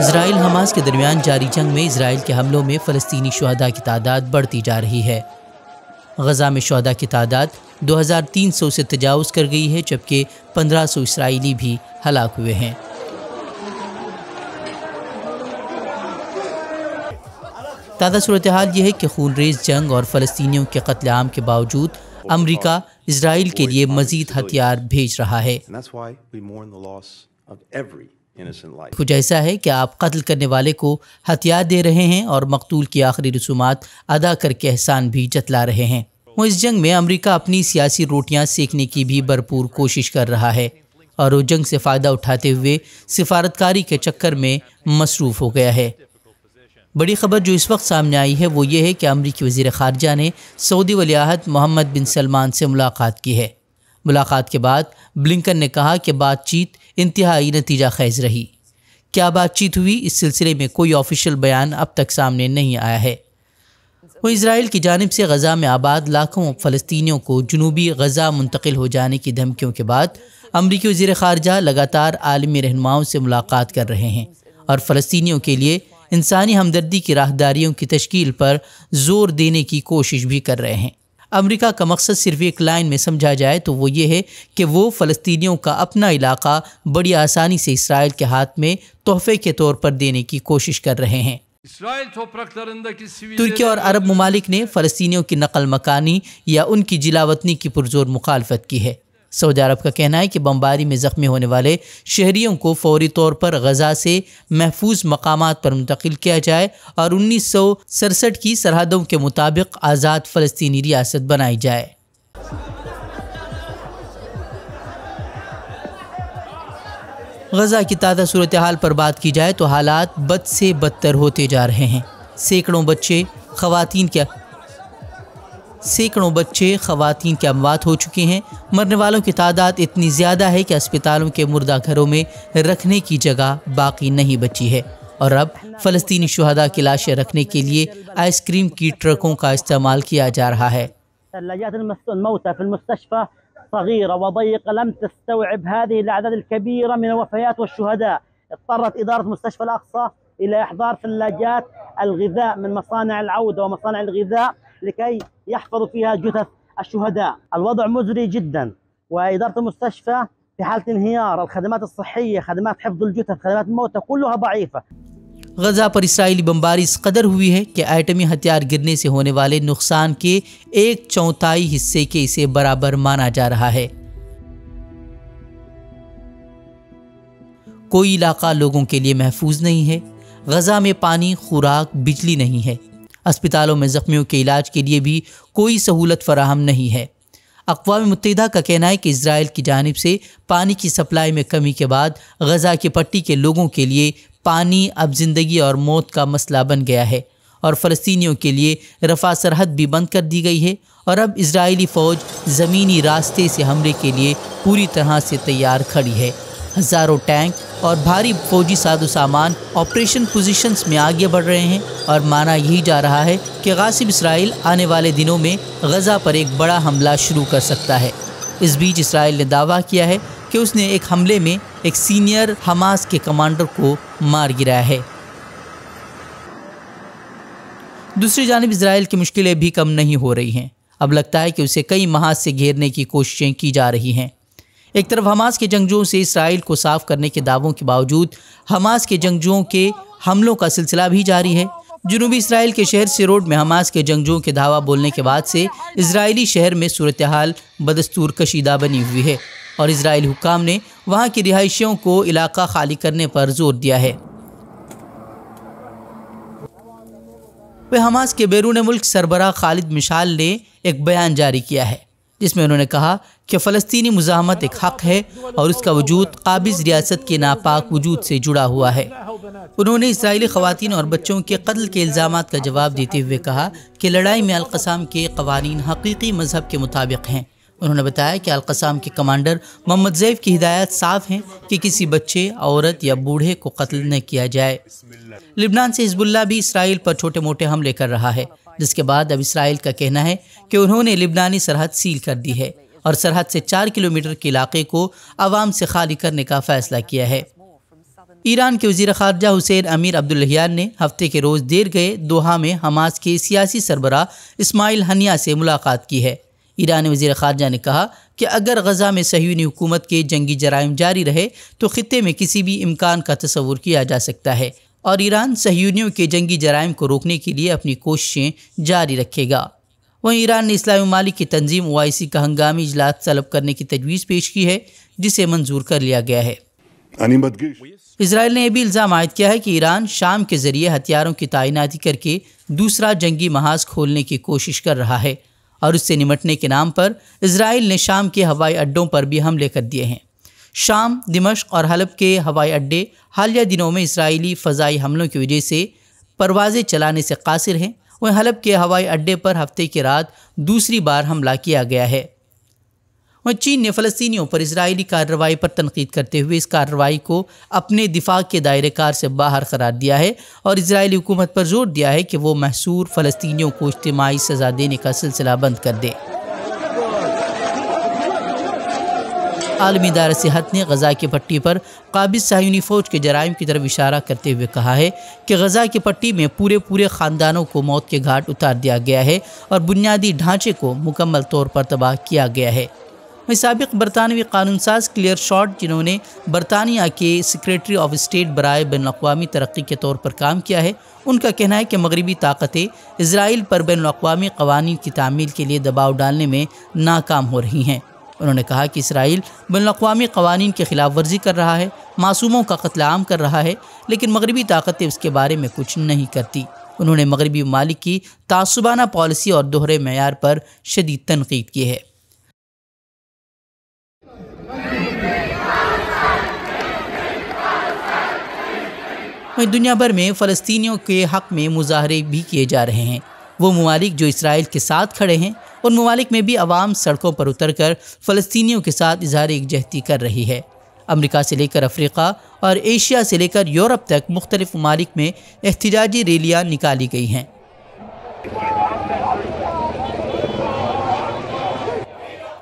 Israel Hamas के दरमियान जारी जंग में इसराइल के हमलों में फ़लस्तनी शहदा की तादाद बढ़ती जा रही है गजा में शहदा की तादाद 2,300 से तजावज़ कर गई है जबकि 1,500 इसराइली भी हलाक हुए हैं ताज़ा सूरत हाल यह है कि खून रेज जंग और फ़लस्तियों के कत्लेम के बावजूद अमरीका इसराइल के लिए मजीद हथियार भेज रहा है कुछ ऐसा है कि आप कत्ल करने वाले को हथियार दे रहे हैं और मकतूल की आखिरी रसूमात अदा करके एहसान भी जतला रहे हैं वो इस जंग में अमरीका अपनी सियासी रोटियाँ सेकने की भी भरपूर कोशिश कर रहा है और वो जंग से फ़ायदा उठाते हुए सिफारतकारी के चक्कर में मसरूफ़ हो गया है बड़ी खबर जो इस वक्त सामने आई है वो ये है कि अमरीकी वजीर खारजा ने सऊदी वलियाहत मोहम्मद बिन सलमान से मुलाकात की है मुलाकात के बाद ब्लिंकन ने कहा कि बातचीत इंतहाई नतीजा खैज रही क्या बातचीत हुई इस सिलसिले में कोई ऑफिशियल बयान अब तक सामने नहीं आया है वो इसराइल की जानब से गज़ा में आबाद लाखों फ़लस्तियों को जनूबी गज़ा मुंतकिल हो जाने की धमकियों के बाद अमरीकी वजी खारजा लगातार आलमी रहनुमाओं से मुलाकात कर रहे हैं और फ़लस्तियों के लिए इंसानी हमदर्दी की राहदारियों की तश्कील पर जोर देने की कोशिश भी कर रहे हैं अमेरिका का मकसद सिर्फ एक लाइन में समझा जाए तो वो ये है कि वो फ़लस्तीनियों का अपना इलाका बड़ी आसानी से इसराइल के हाथ में तोहफे के तौर पर देने की कोशिश कर रहे हैं तो तुर्की और अरब ममालिक ने फलस्तियों की नकल मकानी या उनकी जिलावतनी की पुरजोर मुखालफत की है सऊदी अरब का कहना है कि बमबारी में ज़ख्मी होने वाले शहरीों को फौरी तौर पर गजा से महफूज मकाम पर मुंतकिल किया जाए और उन्नीस सौ सड़सठ की सरहदों के मुताबिक आज़ाद फ़लस्तनी रियासत बनाई जाए गजा की ताज़ा सूरत हाल पर बात की जाए तो हालात बद से बदतर होते जा रहे हैं सैकड़ों बच्चे खुवान के सैकड़ों बच्चे खवतिन की अमवात हो चुके हैं मरने वालों की तादाद इतनी ज़्यादा है कि अस्पतालों के मुर्दा घरों में रखने की जगह बाकी नहीं बची है और अब फलस्तनी शहदा की लाशें रखने के लिए आइसक्रीम की ट्रकों का इस्तेमाल किया जा रहा है صغيرة وضيقة لم تستوعب هذه الأعداد الكبيرة من الوفيات والشهداء اضطرت إدارة مستشفى الأقصى إلى إحضار ثلاجات الغذاء من مصانع العودة ومصانع الغذاء لكي يحفظوا فيها جثث الشهداء الوضع مزري جدا وإدارة المستشفى في حالة انهيار الخدمات الصحية خدمات حفظ الجثث خدمات الموتى كلها ضعيفة गजा पर इसराइली बमबारी इस कदर हुई है कि एटमी हथियार गिरने से होने वाले नुकसान के एक चौथाई हिस्से के इसे बराबर माना जा रहा है कोई इलाका लोगों के लिए महफूज नहीं है गजा में पानी खुराक बिजली नहीं है अस्पतालों में ज़ख्मियों के इलाज के लिए भी कोई सहूलत फराहम नहीं है अकवा मुतहदा का कहना है कि इसराइल की जानब से पानी की सप्लाई में कमी के बाद गजा की पट्टी के लोगों के लिए पानी अब ज़िंदगी और मौत का मसला बन गया है और फ़लस्तियों के लिए रफा सरहद भी बंद कर दी गई है और अब इसराइली फ़ौज ज़मीनी रास्ते से हमले के लिए पूरी तरह से तैयार खड़ी है हज़ारों टैंक और भारी फौजी साधु सामान ऑपरेशन पोजीशंस में आगे बढ़ रहे हैं और माना यही जा रहा है कि गासिब इसराइल आने वाले दिनों में गज़ा पर एक बड़ा हमला शुरू कर सकता है इस बीच इसराइल ने दावा किया है कि उसने एक हमले में एक सीनियर हमास के कमांडर को मार गिराया है दूसरी जानब इसराइल की मुश्किलें भी कम नहीं हो रही हैं अब लगता है कि उसे कई माह से घेरने की कोशिशें की जा रही हैं एक तरफ हमास के जंगजुओं से इसराइल को साफ करने के दावों के बावजूद हमास के जंगजुओं के हमलों का सिलसिला भी जारी है जुनूबी इसराइल के शहर से रोड में हमास के जंगजुओं के धावा बोलने के बाद से इसराइली शहर में सूरत हाल बदस्तूर कशीदा बनी हुई है और इसराइल हुकाम ने वहाँ की रिहायशियों को इलाका खाली करने पर जोर दिया है वे हमास के बैरून मुल्क सरबरा खालिद मिशाल ने एक बयान जारी किया है जिसमें उन्होंने कहा कि फ़लस्तनी मुजामत एक हक़ है और उसका वजूद काबिज़ रियासत के नापाक वजूद से जुड़ा हुआ है उन्होंने इसराइली खातन और बच्चों के कत्ल के इल्ज़ाम का जवाब देते हुए कहा कि लड़ाई में अलकसाम के कवानीन हकीकी मजहब के मुताबिक हैं उन्होंने बताया कि अलकसाम के कमांडर मोहम्मद जैफ की हिदायत साफ हैं कि किसी बच्चे औरत या बूढ़े को कत्ल न किया जाए लिबनान से हिजबुल्ला भी इसराइल पर छोटे मोटे हमले कर रहा है जिसके बाद अब इसराइल का कहना है कि उन्होंने लिबनानी सरहद सील कर दी है और सरहद से चार किलोमीटर के इलाके को आवाम से खाली करने का फैसला किया है ईरान के वजीर खारजा हुसैन अमीर अब्दुल्हान ने हफ्ते के रोज़ देर गए दोहा में हमास के सियासी सरबरा इसमाइल हनिया से मुलाकात की है ईरानी वजी खारजा ने कहा कि अगर गजा में सहयूनी हुकूमत के जंगी जराइम जारी रहे तो ख़त्े में किसी भी इम्कान का तस्वूर किया जा सकता है और ईरान सहयूनियों के जंगी जराइम को रोकने के लिए अपनी कोशिशें जारी रखेगा वहीं ईरान ने इस्लामी ममालिक की तंजीम ओआईसी का हंगामी इजलास तलब करने की तजवीज़ पेश की है जिसे मंजूर कर लिया गया है इसराइल ने यह भी इल्ज़ाम आयद किया है कि ईरान शाम के जरिए हथियारों की तैनाती करके दूसरा जंगी महाज खोलने की कोशिश कर रहा है और उससे निमटने के नाम पर इसराइल ने शाम के हवाई अड्डों पर भी हमले कर दिए हैं शाम दिमश्क और हलब के हवाई अड्डे हालिया दिनों में इसराइली फ़जाई हमलों की वजह से परवाज़ें चलाने से कासिर हैं वहीं हलब के हवाई अड्डे पर हफ्ते की रात दूसरी बार हमला किया गया है वहीं चीन ने फलस्तियों पर इसराइली कार्रवाई पर तनकीद करते हुए इस कार्रवाई को अपने दिफा के दायरे कार से बाहर करार दिया है और इसराइली हुकूमत पर जोर दिया है कि वो महसूर फ़लस्तीनियों को इज्तमाही सज़ा देने का सिलसिला बंद कर दे आलमी दार सेहत ने गज़ा की पट्टी पर काबिज सायूनी फ़ौज के जराइम की तरफ इशारा करते हुए कहा है कि गज़ा की पट्टी में पूरे पूरे ख़ानदानों को मौत के घाट उतार दिया गया है और बुनियादी ढांचे को मुकम्मल तौर पर तबाह किया गया है वहीं सबक बरतानवी कानून साज क्लियर शॉट जिन्होंने बरतानिया के सेक्रेटरी ऑफ स्टेट बरए बैन अवी तरक्की के तौर पर काम किया है उनका कहना है कि मगरबी ताकतें इसराइल पर बैन अवी कवानी की तामील के लिए दबाव डालने में नाकाम हो रही हैं उन्होंने कहा कि इसराइल बिनवामी कवानीन की खिलाफ वर्जी कर रहा है मासूमों का कत्लाम कर रहा है लेकिन मगरबी ताकतें उसके बारे में कुछ नहीं करती उन्होंने मगरबी ममालिक की तासुबाना पॉलिसी और दोहरे मैार पर शदीद तनकीद की है वहीं दुनिया भर में फ़लस्तियों के हक़ में मुजाहरे भी किए जा रहे हैं वो ममालिक जो इसराइल के साथ खड़े हैं उन ममालिक में भी आवाम सड़कों पर उतर कर फ़लस्तियों के साथ इजहार यकजहती कर रही है अमरीका से लेकर अफ्रीका और एशिया से लेकर यूरोप तक मुख्तलिफ ममालिक में एहतजाजी रैलियाँ निकाली गई हैं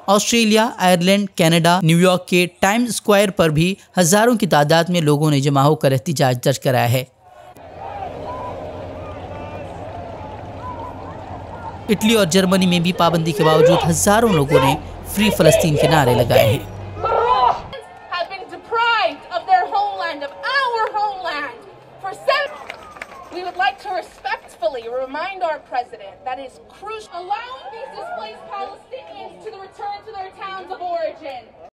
ऑस्ट्रेलिया आयरलैंड कनाडा, न्यूयॉर्क के टाइम स्क्वायर पर भी हज़ारों की तादाद में लोगों ने जमा होकर एहतजाज दर्ज कराया है इटली और जर्मनी में भी पाबंदी के बावजूद हजारों लोगों ने फ्री फलस्तीन के नारे लगाए हैं We would like to respectfully remind our president that is crucial allowing these displaced Palestinians to return to their towns of origin.